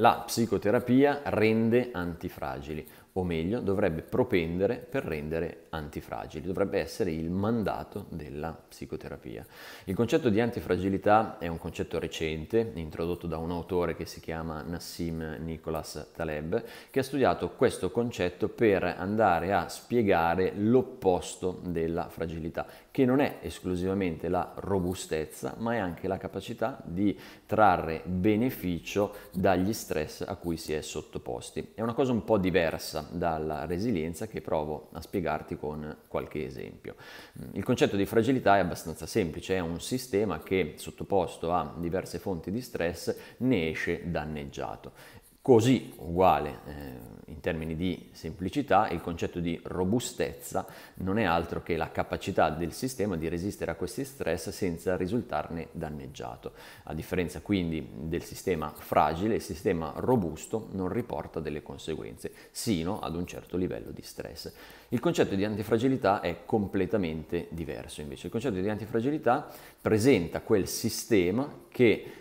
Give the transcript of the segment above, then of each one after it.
La psicoterapia rende antifragili o meglio dovrebbe propendere per rendere antifragili, dovrebbe essere il mandato della psicoterapia. Il concetto di antifragilità è un concetto recente, introdotto da un autore che si chiama Nassim Nicholas Taleb, che ha studiato questo concetto per andare a spiegare l'opposto della fragilità, che non è esclusivamente la robustezza, ma è anche la capacità di trarre beneficio dagli stress a cui si è sottoposti. È una cosa un po' diversa diversa dalla resilienza che provo a spiegarti con qualche esempio. Mm, il concetto di fragilità è abbastanza semplice, è un sistema che sottoposto a diverse fonti di stress ne esce danneggiato Così uguale eh, in termini di semplicità il concetto di robustezza non è altro che la capacità del sistema di resistere a questi stress senza risultarne danneggiato. A differenza quindi del sistema fragile, il sistema robusto non riporta delle conseguenze sino ad un certo livello di stress. Il concetto di antifragilità è completamente diverso invece. Il concetto di antifragilità presenta quel sistema che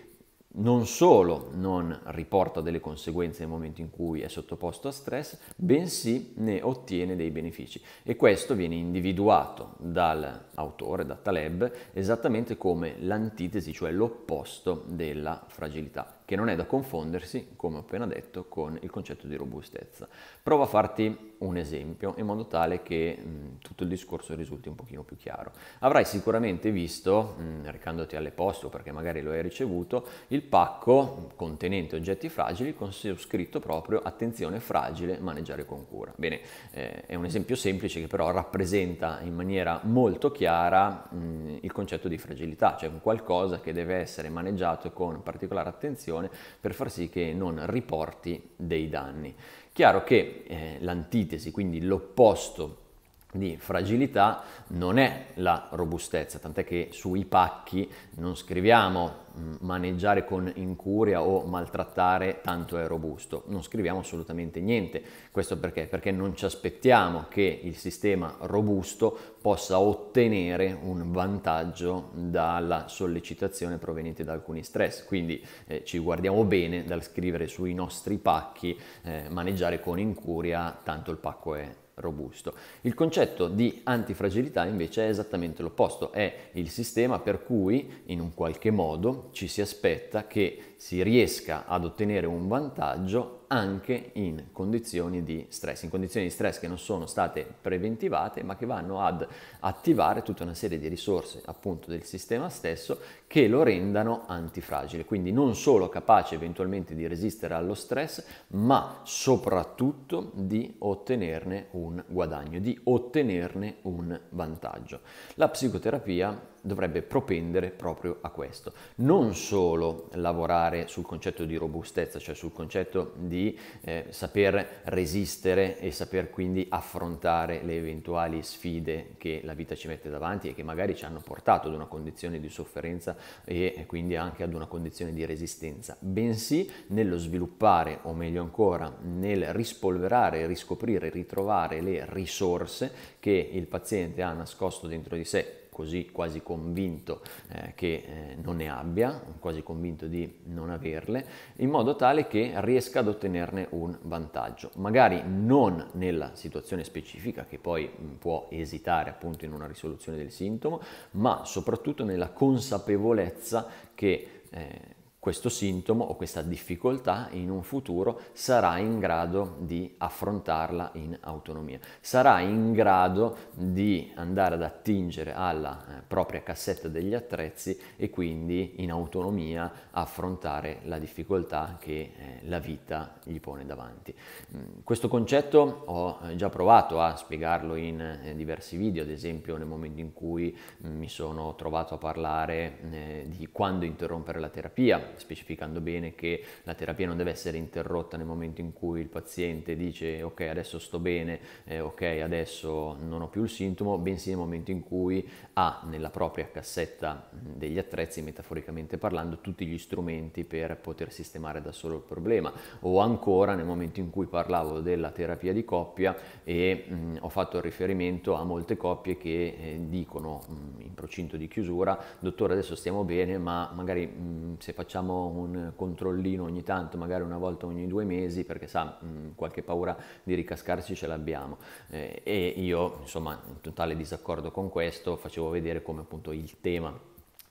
non solo non riporta delle conseguenze nel momento in cui è sottoposto a stress, bensì ne ottiene dei benefici. E questo viene individuato dall'autore, da Taleb, esattamente come l'antitesi, cioè l'opposto della fragilità che non è da confondersi, come ho appena detto, con il concetto di robustezza. Provo a farti un esempio in modo tale che mh, tutto il discorso risulti un pochino più chiaro. Avrai sicuramente visto, mh, recandoti alle poste o perché magari lo hai ricevuto, il pacco contenente oggetti fragili con scritto proprio attenzione fragile, maneggiare con cura. Bene, eh, è un esempio semplice che però rappresenta in maniera molto chiara mh, il concetto di fragilità, cioè un qualcosa che deve essere maneggiato con particolare attenzione informazione per far sì che non riporti dei danni. Chiaro che eh, l'antitesi, quindi l'opposto di fragilità non è la robustezza, tant'è che sui pacchi non scriviamo mm, maneggiare con incuria o maltrattare tanto è robusto, non scriviamo assolutamente niente. Questo perché? Perché non ci aspettiamo che il sistema robusto possa ottenere un vantaggio dalla sollecitazione proveniente da alcuni stress, quindi eh, ci guardiamo bene dal scrivere sui nostri pacchi eh, maneggiare con incuria tanto il pacco è robusto robusto. Il concetto di antifragilità invece è esattamente l'opposto, è il sistema per cui in un qualche modo ci si aspetta che si riesca ad ottenere un vantaggio anche in condizioni di stress, in condizioni di stress che non sono state preventivate ma che vanno ad attivare tutta una serie di risorse appunto del sistema stesso che lo rendano antifragile, quindi non solo capace eventualmente di resistere allo stress ma soprattutto di ottenerne un guadagno, di ottenerne un vantaggio. La psicoterapia dovrebbe propendere proprio a questo. Non solo lavorare sul concetto di robustezza, cioè sul concetto di di eh, saper resistere e saper quindi affrontare le eventuali sfide che la vita ci mette davanti e che magari ci hanno portato ad una condizione di sofferenza e quindi anche ad una condizione di resistenza, bensì nello sviluppare o meglio ancora nel rispolverare, riscoprire, ritrovare le risorse che il paziente ha nascosto dentro di sé così quasi convinto eh, che eh, non ne abbia, quasi convinto di non averle, in modo tale che riesca ad ottenerne un vantaggio. Magari non nella situazione specifica che poi mm, può esitare appunto in una risoluzione del sintomo, ma soprattutto nella consapevolezza che eh, questo sintomo o questa difficoltà in un futuro sarà in grado di affrontarla in autonomia, sarà in grado di andare ad attingere alla eh, propria cassetta degli attrezzi e quindi in autonomia affrontare la difficoltà che eh, la vita gli pone davanti. Mm, questo concetto ho eh, già provato a spiegarlo in diversi video, ad esempio nel momento in cui mm, mi sono trovato a parlare di quando interrompere la terapia specificando bene che la terapia non deve essere interrotta nel momento in cui il paziente dice ok adesso sto bene, eh, ok adesso non ho più il sintomo, bensì nel momento in cui ha nella propria cassetta degli attrezzi, metaforicamente parlando, tutti gli strumenti per poter sistemare da solo il problema o ancora nel momento in cui parlavo della terapia di coppia e mh, ho fatto riferimento a molte coppie che eh, dicono mh, in procinto di chiusura dottore adesso stiamo bene ma magari mh, se facciamo facciamo un controllino ogni tanto, magari una volta ogni due mesi, perché sa, mm, qualche paura di ricascarci ce l'abbiamo. Eh, e io, insomma, in totale disaccordo con questo, facevo vedere come appunto il tema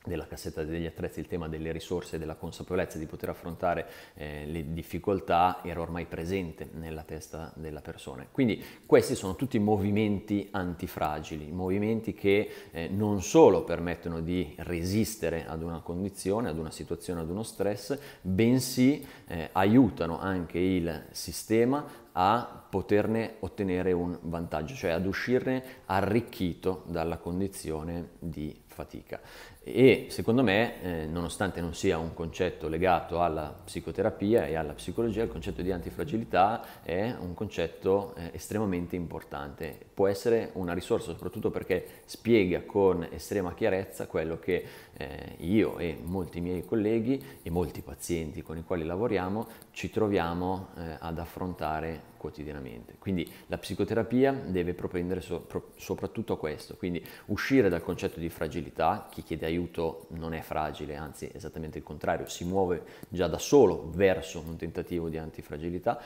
della cassetta degli attrezzi il tema delle risorse e della consapevolezza di poter affrontare eh, le difficoltà era ormai presente nella testa della persona. Quindi questi sono tutti movimenti antifragili, movimenti che eh, non solo permettono di resistere ad una condizione, ad una situazione, ad uno stress, bensì eh, aiutano anche il sistema a poterne ottenere un vantaggio, cioè ad uscirne arricchito dalla condizione di fatica. E secondo me, eh, nonostante non sia un concetto legato alla psicoterapia e alla psicologia, il concetto di antifragilità è un concetto eh, estremamente importante può essere una risorsa, soprattutto perché spiega con estrema chiarezza quello che eh, io e molti miei colleghi e molti pazienti con i quali lavoriamo ci troviamo eh, ad affrontare quotidianamente. Quindi la psicoterapia deve propendere so, pro, soprattutto a questo, quindi uscire dal concetto di fragilità, chi chiede aiuto non è fragile, anzi esattamente il contrario, si muove già da solo verso un tentativo di antifragilità,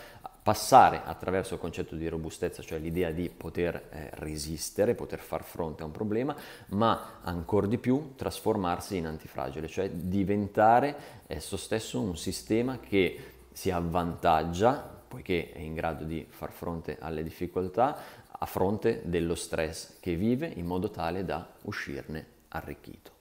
passare attraverso il concetto di robustezza, cioè l'idea di poter eh, resistere, poter far fronte a un problema, ma ancora di più trasformarsi in antifragile, cioè diventare esso stesso un sistema che si avvantaggia poiché è in grado di far fronte alle difficoltà a fronte dello stress che vive in modo tale da uscirne arricchito.